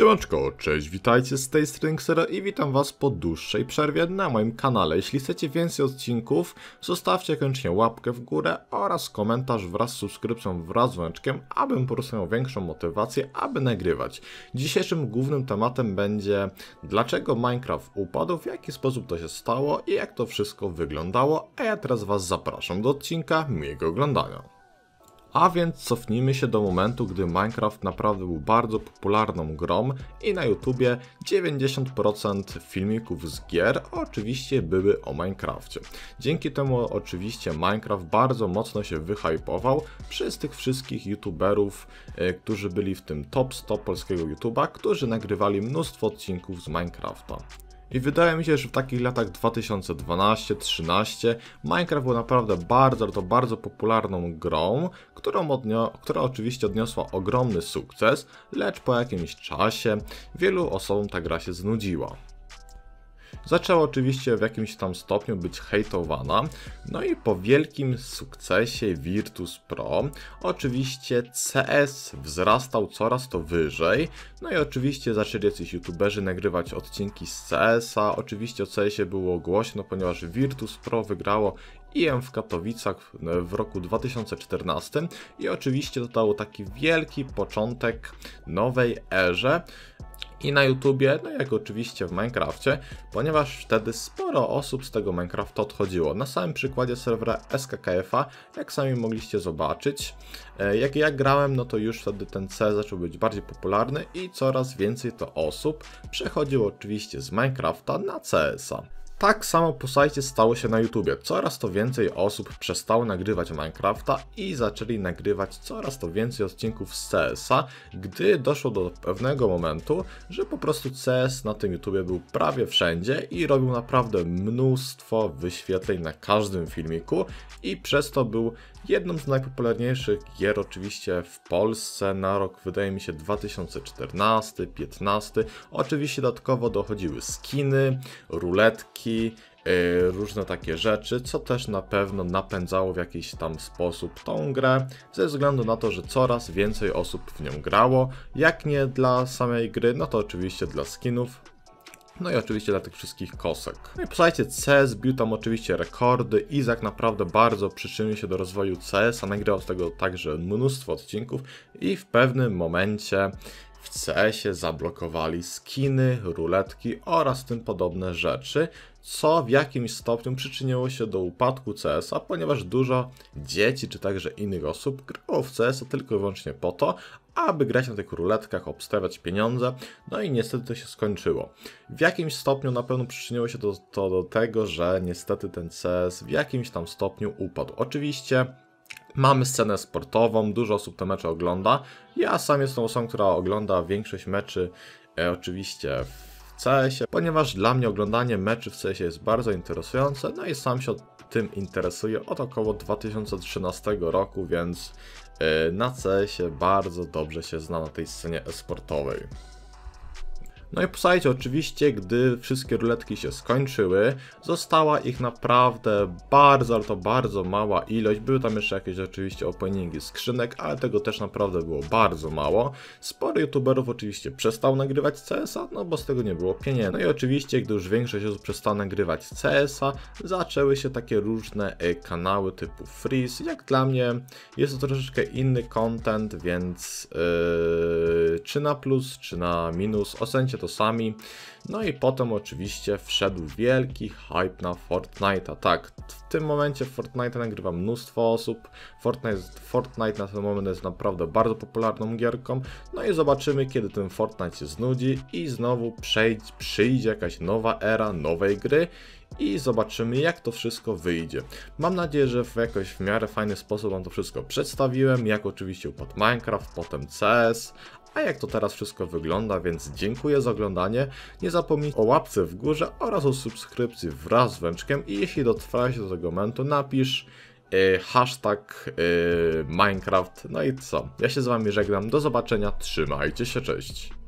Siemanczko, cześć, witajcie z tej strony Xero i witam was po dłuższej przerwie na moim kanale. Jeśli chcecie więcej odcinków, zostawcie koniecznie łapkę w górę oraz komentarz wraz z subskrypcją wraz z dzwoneczkiem, abym po prostu miał większą motywację, aby nagrywać. Dzisiejszym głównym tematem będzie dlaczego Minecraft upadł, w jaki sposób to się stało i jak to wszystko wyglądało, a ja teraz was zapraszam do odcinka, miłego oglądania. A więc cofnijmy się do momentu, gdy Minecraft naprawdę był bardzo popularną grą i na YouTubie 90% filmików z gier oczywiście były o Minecrafcie. Dzięki temu oczywiście Minecraft bardzo mocno się wyhypował przez tych wszystkich YouTuberów, e, którzy byli w tym top 100 polskiego YouTuba, którzy nagrywali mnóstwo odcinków z Minecrafta. I wydaje mi się, że w takich latach 2012-13 Minecraft był naprawdę bardzo, to bardzo popularną grą, która oczywiście odniosła ogromny sukces, lecz po jakimś czasie wielu osobom ta gra się znudziła. Zaczęła oczywiście w jakimś tam stopniu być hejtowana, no i po wielkim sukcesie Virtus Pro oczywiście CS wzrastał coraz to wyżej, no i oczywiście zaczęli jacyś youtuberzy nagrywać odcinki z CS-a, oczywiście o CS-ie było głośno, ponieważ Virtus Pro wygrało IM w Katowicach w roku 2014 i oczywiście to dało taki wielki początek nowej erze i na YouTubie, no jak oczywiście w Minecrafcie, ponieważ wtedy sporo osób z tego Minecrafta odchodziło. Na samym przykładzie serwera SKKF-a, jak sami mogliście zobaczyć, e, jak ja grałem, no to już wtedy ten C zaczął być bardziej popularny i coraz więcej to osób przechodziło oczywiście z Minecrafta na CS-a. Tak samo po sajcie stało się na YouTubie. Coraz to więcej osób przestało nagrywać Minecrafta i zaczęli nagrywać coraz to więcej odcinków z CS-a, gdy doszło do pewnego momentu, że po prostu CS na tym YouTubie był prawie wszędzie i robił naprawdę mnóstwo wyświetleń na każdym filmiku i przez to był jedną z najpopularniejszych gier oczywiście w Polsce na rok wydaje mi się 2014-15. Oczywiście dodatkowo dochodziły skiny, ruletki, Y, różne takie rzeczy, co też na pewno napędzało w jakiś tam sposób tą grę, ze względu na to, że coraz więcej osób w nią grało, jak nie dla samej gry, no to oczywiście dla skinów, no i oczywiście dla tych wszystkich kosek. No i posłuchajcie, CS bił tam oczywiście rekordy i tak naprawdę bardzo przyczynił się do rozwoju CS, a nagrał z tego także mnóstwo odcinków i w pewnym momencie w CS-ie zablokowali skiny, ruletki oraz tym podobne rzeczy, co w jakimś stopniu przyczyniło się do upadku CS-a, ponieważ dużo dzieci czy także innych osób grało w CS-a tylko i wyłącznie po to, aby grać na tych ruletkach, obstawiać pieniądze, no i niestety to się skończyło. W jakimś stopniu na pewno przyczyniło się to, to do tego, że niestety ten CS w jakimś tam stopniu upadł. Oczywiście Mamy scenę sportową, dużo osób te mecze ogląda. Ja sam jestem osobą, która ogląda większość meczy e, oczywiście w CS-ie, ponieważ dla mnie oglądanie meczy w CS-ie jest bardzo interesujące, no i sam się tym interesuję od około 2013 roku, więc e, na CS-ie bardzo dobrze się zna na tej scenie sportowej. No i posłuchajcie, oczywiście, gdy wszystkie ruletki się skończyły, została ich naprawdę bardzo, ale to bardzo mała ilość. Były tam jeszcze jakieś oczywiście openingi skrzynek, ale tego też naprawdę było bardzo mało. Sporo youtuberów oczywiście przestał nagrywać CS-a, no bo z tego nie było pieniędzy. No i oczywiście, gdy już większość osób przestała nagrywać CS-a, zaczęły się takie różne e, kanały typu Freeze. Jak dla mnie jest to troszeczkę inny content, więc yy, czy na plus, czy na minus, ocencie to sami. No i potem oczywiście wszedł wielki hype na Fortnite'a. Tak, w tym momencie Fortnite nagrywa mnóstwo osób. Fortnite, Fortnite na ten moment jest naprawdę bardzo popularną gierką. No i zobaczymy, kiedy ten Fortnite się znudzi i znowu przejdź, przyjdzie jakaś nowa era nowej gry i zobaczymy jak to wszystko wyjdzie. Mam nadzieję, że w jakoś w miarę fajny sposób Wam to wszystko przedstawiłem, jak oczywiście upadł Minecraft, potem CS, a jak to teraz wszystko wygląda, więc dziękuję za oglądanie. Nie zapomnij o łapce w górze oraz o subskrypcji wraz z węczkiem i jeśli dotrwałeś do tego momentu napisz e, hashtag e, Minecraft. No i co? Ja się z wami żegnam, do zobaczenia, trzymajcie się, cześć.